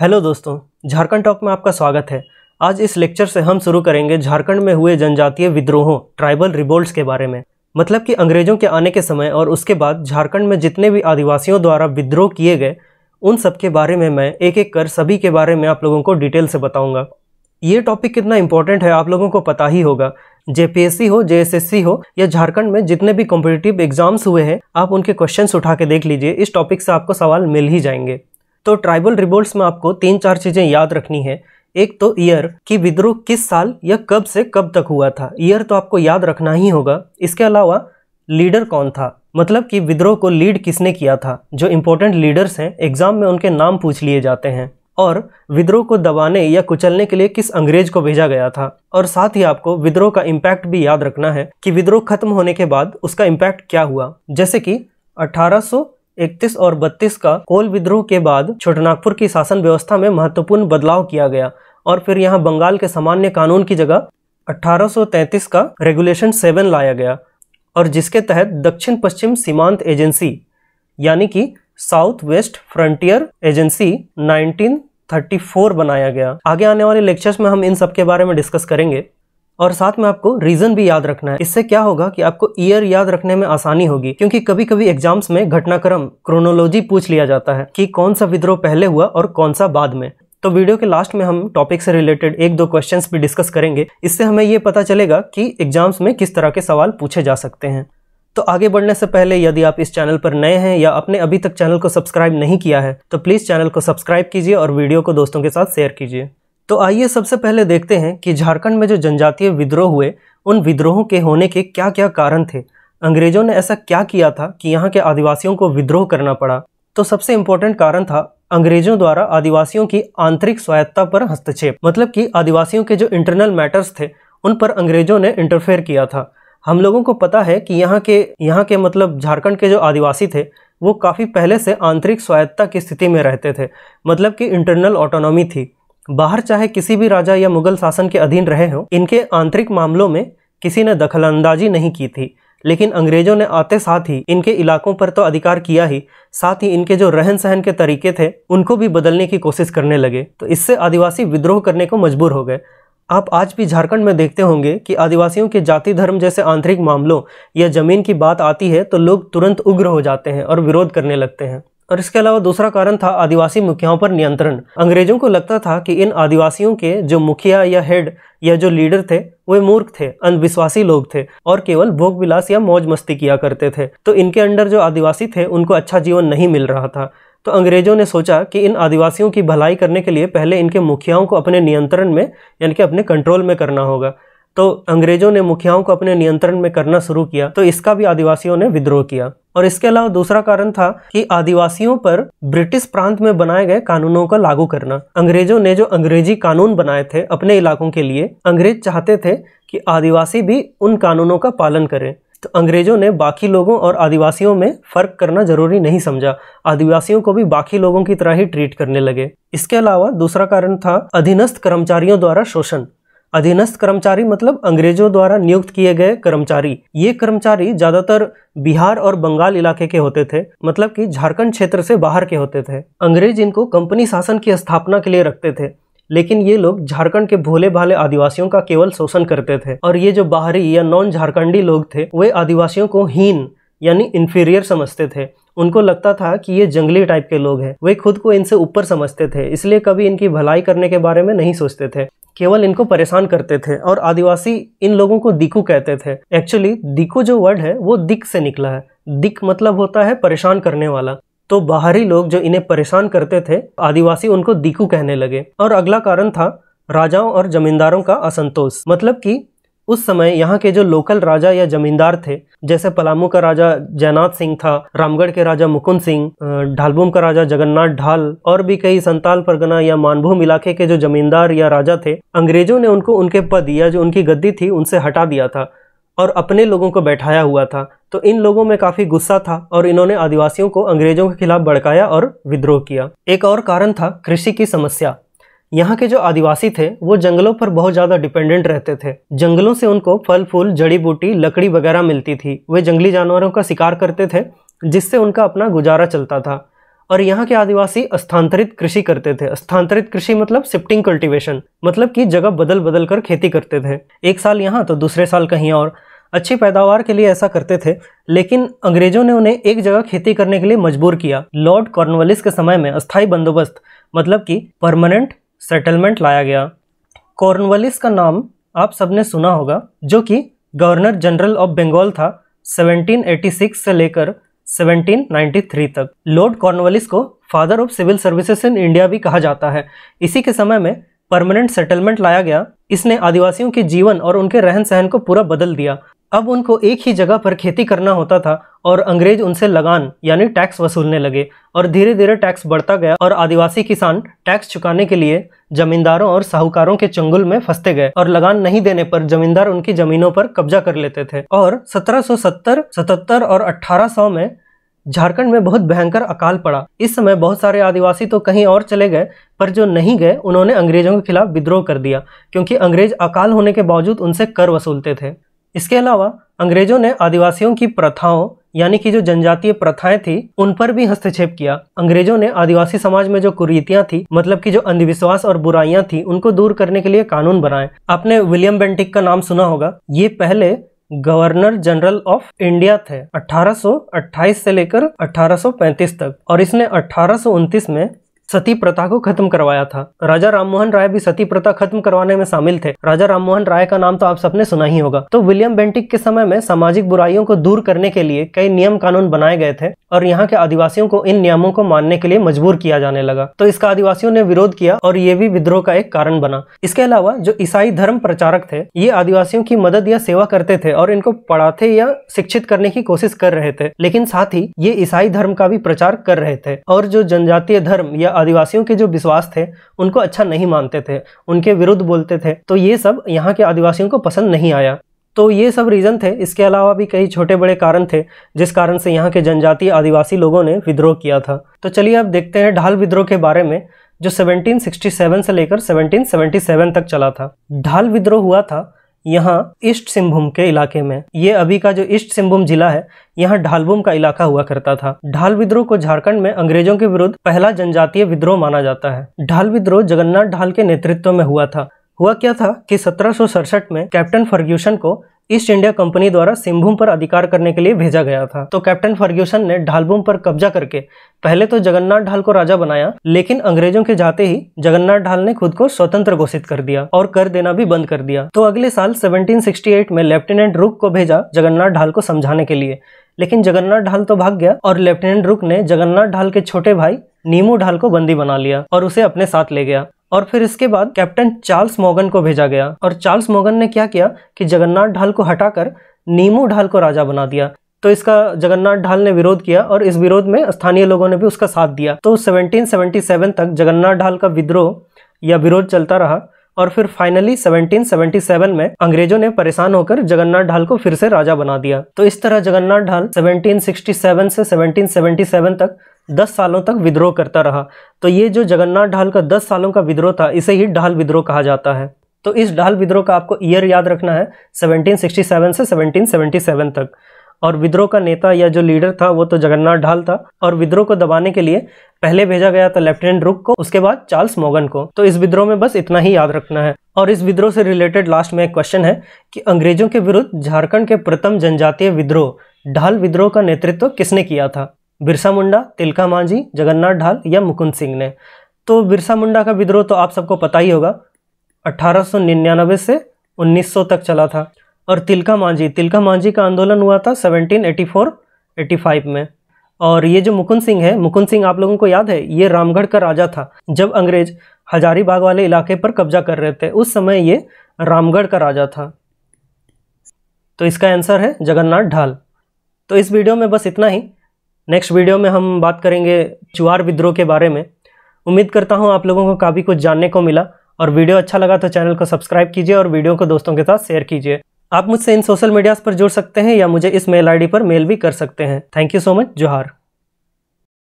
hello दोस्तों Jharkhand talk में आपका स्वागत है आज इस लेक्चर से हम शुरू करेंगे झारखंड में हुए जनजातीय विद्रोहों ट्राइबल रिबोल्ट के बारे में मतलब कि अंग्रेजों के आने के समय और उसके बाद झारखंड में जितने भी आदिवासियों द्वारा विद्रोह किए गए उन सब के बारे में मैं एक एक कर सभी के बारे में आप लोगों को डिटेल से बताऊंगा ये टॉपिक कितना इंपॉर्टेंट है आप लोगों को पता ही होगा जेपीएससी हो जे हो या झारखंड में जितने भी कॉम्पिटेटिव एग्जाम्स हुए हैं आप उनके क्वेश्चन उठा के देख लीजिए इस टॉपिक से आपको सवाल मिल ही जाएंगे तो ट्राइबल रिबोल्ट में आपको तीन चार चीज़ें याद रखनी है एक तो ईयर कि विद्रोह किस साल या कब से कब तक हुआ था ईयर तो आपको याद रखना ही होगा इसके अलावा लीडर कौन था मतलब कि विद्रोह को लीड किसने किया था जो इम्पोर्टेंट लीडर्स हैं एग्जाम में उनके नाम पूछ लिए जाते हैं और विद्रोह को दबाने या कुचलने के लिए किस अंग्रेज को भेजा गया था और साथ ही आपको विद्रोह का इम्पैक्ट भी याद रखना है कि विद्रोह खत्म होने के बाद उसका इम्पैक्ट क्या हुआ जैसे कि अठारह 31 और 32 का कोल विद्रोह के बाद छोटनागपुर की शासन व्यवस्था में महत्वपूर्ण बदलाव किया गया और फिर यहाँ बंगाल के सामान्य कानून की जगह 1833 का रेगुलेशन सेवन लाया गया और जिसके तहत दक्षिण पश्चिम सीमांत एजेंसी यानी कि साउथ वेस्ट फ्रंटियर एजेंसी 1934 बनाया गया आगे आने वाले लेक्चर्स में हम इन सब के बारे में डिस्कस करेंगे और साथ में आपको रीजन भी याद रखना है इससे क्या होगा कि आपको ईयर याद रखने में आसानी होगी क्योंकि कभी कभी एग्जाम्स में घटनाक्रम क्रोनोलॉजी पूछ लिया जाता है कि कौन सा विद्रोह पहले हुआ और कौन सा बाद में तो वीडियो के लास्ट में हम टॉपिक से रिलेटेड एक दो क्वेश्चंस भी डिस्कस करेंगे इससे हमें ये पता चलेगा कि एग्जाम्स में किस तरह के सवाल पूछे जा सकते हैं तो आगे बढ़ने से पहले यदि आप इस चैनल पर नए हैं या आपने अभी तक चैनल को सब्सक्राइब नहीं किया है तो प्लीज़ चैनल को सब्सक्राइब कीजिए और वीडियो को दोस्तों के साथ शेयर कीजिए तो आइए सबसे पहले देखते हैं कि झारखंड में जो जनजातीय विद्रोह हुए उन विद्रोहों के होने के क्या क्या कारण थे अंग्रेजों ने ऐसा क्या किया था कि यहाँ के आदिवासियों को विद्रोह करना पड़ा तो सबसे इम्पोर्टेंट कारण था अंग्रेजों द्वारा आदिवासियों की आंतरिक स्वायत्ता पर हस्तक्षेप मतलब कि आदिवासियों के जो इंटरनल मैटर्स थे उन पर अंग्रेजों ने इंटरफेयर किया था हम लोगों को पता है कि यहाँ के यहाँ के मतलब झारखंड के जो आदिवासी थे वो काफ़ी पहले से आंतरिक स्वायत्ता की स्थिति में रहते थे मतलब कि इंटरनल ऑटोनॉमी थी बाहर चाहे किसी भी राजा या मुगल शासन के अधीन रहे हों इनके आंतरिक मामलों में किसी ने दखलअंदाजी नहीं की थी लेकिन अंग्रेजों ने आते साथ ही इनके इलाकों पर तो अधिकार किया ही साथ ही इनके जो रहन सहन के तरीके थे उनको भी बदलने की कोशिश करने लगे तो इससे आदिवासी विद्रोह करने को मजबूर हो गए आप आज भी झारखंड में देखते होंगे कि आदिवासियों के जाति धर्म जैसे आंतरिक मामलों या जमीन की बात आती है तो लोग तुरंत उग्र हो जाते हैं और विरोध करने लगते हैं और इसके अलावा दूसरा कारण था आदिवासी मुखियाओं पर नियंत्रण अंग्रेजों को लगता था कि इन आदिवासियों के जो मुखिया या हेड या जो लीडर थे वे मूर्ख थे अंधविश्वासी लोग थे और केवल भोग विलास या मौज मस्ती किया करते थे तो इनके अंडर जो आदिवासी थे उनको अच्छा जीवन नहीं मिल रहा था तो अंग्रेजों ने सोचा कि इन आदिवासियों की भलाई करने के लिए पहले इनके मुखियाओं को अपने नियंत्रण में यानी कि अपने कंट्रोल में करना होगा तो अंग्रेजों ने मुखियाओं को अपने नियंत्रण में करना शुरू किया तो इसका भी आदिवासियों ने विद्रोह किया और इसके अलावा दूसरा कारण था कि आदिवासियों पर ब्रिटिश प्रांत में बनाए गए कानूनों का लागू करना अंग्रेजों ने जो अंग्रेजी कानून बनाए थे अपने इलाकों के लिए अंग्रेज चाहते थे कि आदिवासी भी उन कानूनों का पालन करें तो अंग्रेजों ने बाकी लोगों और आदिवासियों में फ़र्क करना जरूरी नहीं समझा आदिवासियों को भी बाकी लोगों की तरह ही ट्रीट करने लगे इसके अलावा दूसरा कारण था अधीनस्थ कर्मचारियों द्वारा शोषण अधीनस्थ कर्मचारी मतलब अंग्रेजों द्वारा नियुक्त किए गए कर्मचारी ये कर्मचारी ज्यादातर बिहार और बंगाल इलाके के होते थे मतलब कि झारखंड क्षेत्र से बाहर के होते थे अंग्रेज इनको कंपनी शासन की स्थापना के लिए रखते थे लेकिन ये लोग झारखंड के भोले भाले आदिवासियों का केवल शोषण करते थे और ये जो बाहरी या नॉन झारखंडी लोग थे वे आदिवासियों को हीन यानी इन्फीरियर समझते थे उनको लगता था कि ये जंगली टाइप के लोग हैं वे खुद को इनसे ऊपर समझते थे इसलिए कभी इनकी भलाई करने के बारे में नहीं सोचते थे केवल इनको परेशान करते थे और आदिवासी इन लोगों को दिकू कहते थे एक्चुअली दिकू जो वर्ड है वो दिक से निकला है दिक मतलब होता है परेशान करने वाला तो बाहरी लोग जो इन्हें परेशान करते थे आदिवासी उनको दिकू कहने लगे और अगला कारण था राजाओं और जमींदारों का असंतोष मतलब कि उस समय यहाँ के जो लोकल राजा या जमींदार थे जैसे पलामू का राजा जयनाथ सिंह था रामगढ़ के राजा मुकुंद सिंह ढालभूम का राजा जगन्नाथ ढाल और भी कई संताल परगना या मानभूम इलाके के जो जमींदार या राजा थे अंग्रेजों ने उनको उनके पद या जो उनकी गद्दी थी उनसे हटा दिया था और अपने लोगों को बैठाया हुआ था तो इन लोगों में काफी गुस्सा था और इन्होंने आदिवासियों को अंग्रेजों के खिलाफ भड़काया और विद्रोह किया एक और कारण था कृषि की समस्या यहाँ के जो आदिवासी थे वो जंगलों पर बहुत ज़्यादा डिपेंडेंट रहते थे जंगलों से उनको फल फूल जड़ी बूटी लकड़ी वगैरह मिलती थी वे जंगली जानवरों का शिकार करते थे जिससे उनका अपना गुजारा चलता था और यहाँ के आदिवासी स्थानांतरित कृषि करते थे स्थानांतरित कृषि मतलब शिफ्टिंग कल्टिवेशन मतलब कि जगह बदल बदल कर खेती करते थे एक साल यहाँ तो दूसरे साल कहीं और अच्छी पैदावार के लिए ऐसा करते थे लेकिन अंग्रेजों ने उन्हें एक जगह खेती करने के लिए मजबूर किया लॉर्ड कॉर्नवालिस के समय में अस्थायी बंदोबस्त मतलब कि परमानेंट सेटलमेंट लाया गया कॉर्नवलिस का नाम आप सबने सुना होगा जो कि गवर्नर जनरल ऑफ बंगाल था 1786 से लेकर 1793 तक लॉर्ड कॉर्नवलिस को father of civil services in India भी कहा जाता है इसी के समय में परमानेंट सेटलमेंट लाया गया इसने आदिवासियों के जीवन और उनके रहन सहन को पूरा बदल दिया अब उनको एक ही जगह पर खेती करना होता था और अंग्रेज उनसे लगान यानी टैक्स वसूलने लगे और धीरे धीरे टैक्स बढ़ता गया और आदिवासी किसान टैक्स चुकाने के लिए जमींदारों और साहूकारों के चंगुल में फंसते गए और लगान नहीं देने पर जमींदार उनकी जमीनों पर कब्जा कर लेते थे और 1770, 77 और 1800 में झारखंड में बहुत भयंकर अकाल पड़ा इस समय बहुत सारे आदिवासी तो कहीं और चले गए पर जो नहीं गए उन्होंने अंग्रेजों के खिलाफ विद्रोह कर दिया क्योंकि अंग्रेज अकाल होने के बावजूद उनसे कर वसूलते थे इसके अलावा अंग्रेजों ने आदिवासियों की प्रथाओं यानी कि जो जनजातीय प्रथाएं थी उन पर भी हस्तक्षेप किया अंग्रेजों ने आदिवासी समाज में जो कुरीतियां थी मतलब कि जो अंधविश्वास और बुराइयां थी उनको दूर करने के लिए कानून बनाए आपने विलियम बेंटिक का नाम सुना होगा ये पहले गवर्नर जनरल ऑफ इंडिया थे 1828 से लेकर 1835 तक और इसने अठारह में सती प्रथा को खत्म करवाया था राजा राममोहन राय भी सती प्रथा खत्म करवाने में शामिल थे राजा राममोहन राय का नाम तो आप सबने सुना ही होगा तो विलियम बेंटिक के समय में सामाजिक बुराइयों को दूर करने के लिए कई नियम कानून बनाए गए थे और यहाँ के आदिवासियों को इन नियमों को मानने के लिए मजबूर किया जाने लगा तो इसका आदिवासियों ने विरोध किया और ये भी विद्रोह का एक कारण बना इसके अलावा जो ईसाई धर्म प्रचारक थे ये आदिवासियों की मदद या सेवा करते थे और इनको पढ़ाते या शिक्षित करने की कोशिश कर रहे थे लेकिन साथ ही ये ईसाई धर्म का भी प्रचार कर रहे थे और जो जनजातीय धर्म या आदिवासियों के जो विश्वास थे उनको अच्छा नहीं मानते थे उनके विरुद्ध बोलते थे तो ये सब यहाँ के आदिवासियों को पसंद नहीं आया तो ये सब रीज़न थे इसके अलावा भी कई छोटे बड़े कारण थे जिस कारण से यहाँ के जनजातीय आदिवासी लोगों ने विद्रोह किया था तो चलिए अब देखते हैं ढाल विद्रोह के बारे में जो 1767 से लेकर 1777 तक चला था ढाल विद्रोह हुआ था यहाँ ईस्ट सिंहभूम के इलाके में ये अभी का जो ईस्ट सिंहभूम जिला है यहाँ ढालभूम का इलाका हुआ करता था ढाल विद्रोह को झारखंड में अंग्रेजों के विरुद्ध पहला जनजातीय विद्रोह माना जाता है ढाल विद्रोह जगन्नाथ ढाल के नेतृत्व में हुआ था हुआ क्या था कि सत्रह में कैप्टन फर्ग्यूसन को ईस्ट इंडिया कंपनी द्वारा सिंभूम पर अधिकार करने के लिए भेजा गया था तो कैप्टन फर्ग्यूसन ने ढालभूम पर कब्जा करके पहले तो जगन्नाथ ढाल को राजा बनाया लेकिन अंग्रेजों के जाते ही जगन्नाथ ढाल ने खुद को स्वतंत्र घोषित कर दिया और कर देना भी बंद कर दिया तो अगले साल 1768 में लेफ्टिनेंट रुक को भेजा जगन्नाथ ढाल को समझाने के लिए लेकिन जगन्नाथ ढाल तो भाग गया और लेफ्टिनेंट रुक ने जगन्नाथ ढाल के छोटे भाई नीमू ढाल को बंदी बना लिया और उसे अपने साथ ले गया और फिर इसके बाद कैप्टन चार्ल्स मोगन को भेजा गया और चार्ल्स मोगन ने क्या किया कि जगन्नाथ ढाल को हटाकर नीमू ढाल को राजा बना दिया तो इसका जगन्नाथ ढाल ने विरोध किया और इस विरोध में स्थानीय लोगों ने भी उसका साथ दिया तो 1777 तक जगन्नाथ ढाल का विद्रोह या विरोध चलता रहा और फिर फाइनली 1777 में अंग्रेजों ने परेशान होकर जगन्नाथ ढाल को फिर से राजा बना दिया तो इस तरह जगन्नाथ ढाल 1767 से 1777 तक दस सालों तक विद्रोह करता रहा तो ये जो जगन्नाथ ढाल का दस सालों का विद्रोह था इसे ही ढाल विद्रोह कहा जाता है तो इस ढाल विद्रोह का आपको ईयर याद रखना है 1767 से 1777 तक और विद्रोह का नेता या जो लीडर था वो तो जगन्नाथ ढाल था और विद्रोह को दबाने के लिए पहले भेजा गया था लेफ्टिनेंट रुक को उसके बाद चार्ल्स मोगन को तो इस विद्रोह में बस इतना ही याद रखना है और इस विद्रोह से रिलेटेड लास्ट में एक क्वेश्चन है कि अंग्रेजों के विरुद्ध झारखंड के प्रथम जनजातीय विद्रोह ढाल विद्रोह का नेतृत्व किसने किया था बिरसा मुंडा तिलका मांझी जगन्नाथ ढाल या मुकुंद सिंह ने तो बिरसा मुंडा का विद्रोह तो आप सबको पता ही होगा 1899 से 1900 तक चला था और तिलका मांझी तिलका मांझी का आंदोलन हुआ था 1784 85 में और ये जो मुकुंद सिंह है मुकुंद सिंह आप लोगों को याद है ये रामगढ़ का राजा था जब अंग्रेज हजारीबाग वाले इलाके पर कब्जा कर रहे थे उस समय ये रामगढ़ का राजा था तो इसका आंसर है जगन्नाथ ढाल तो इस वीडियो में बस इतना ही नेक्स्ट वीडियो में हम बात करेंगे चुआर विद्रोह के बारे में उम्मीद करता हूँ आप लोगों को काफ़ी कुछ जानने को मिला और वीडियो अच्छा लगा तो चैनल को सब्सक्राइब कीजिए और वीडियो को दोस्तों के साथ शेयर कीजिए आप मुझसे इन सोशल मीडियाज़ पर जुड़ सकते हैं या मुझे इस मेल आईडी पर मेल भी कर सकते हैं थैंक यू सो मच जोहार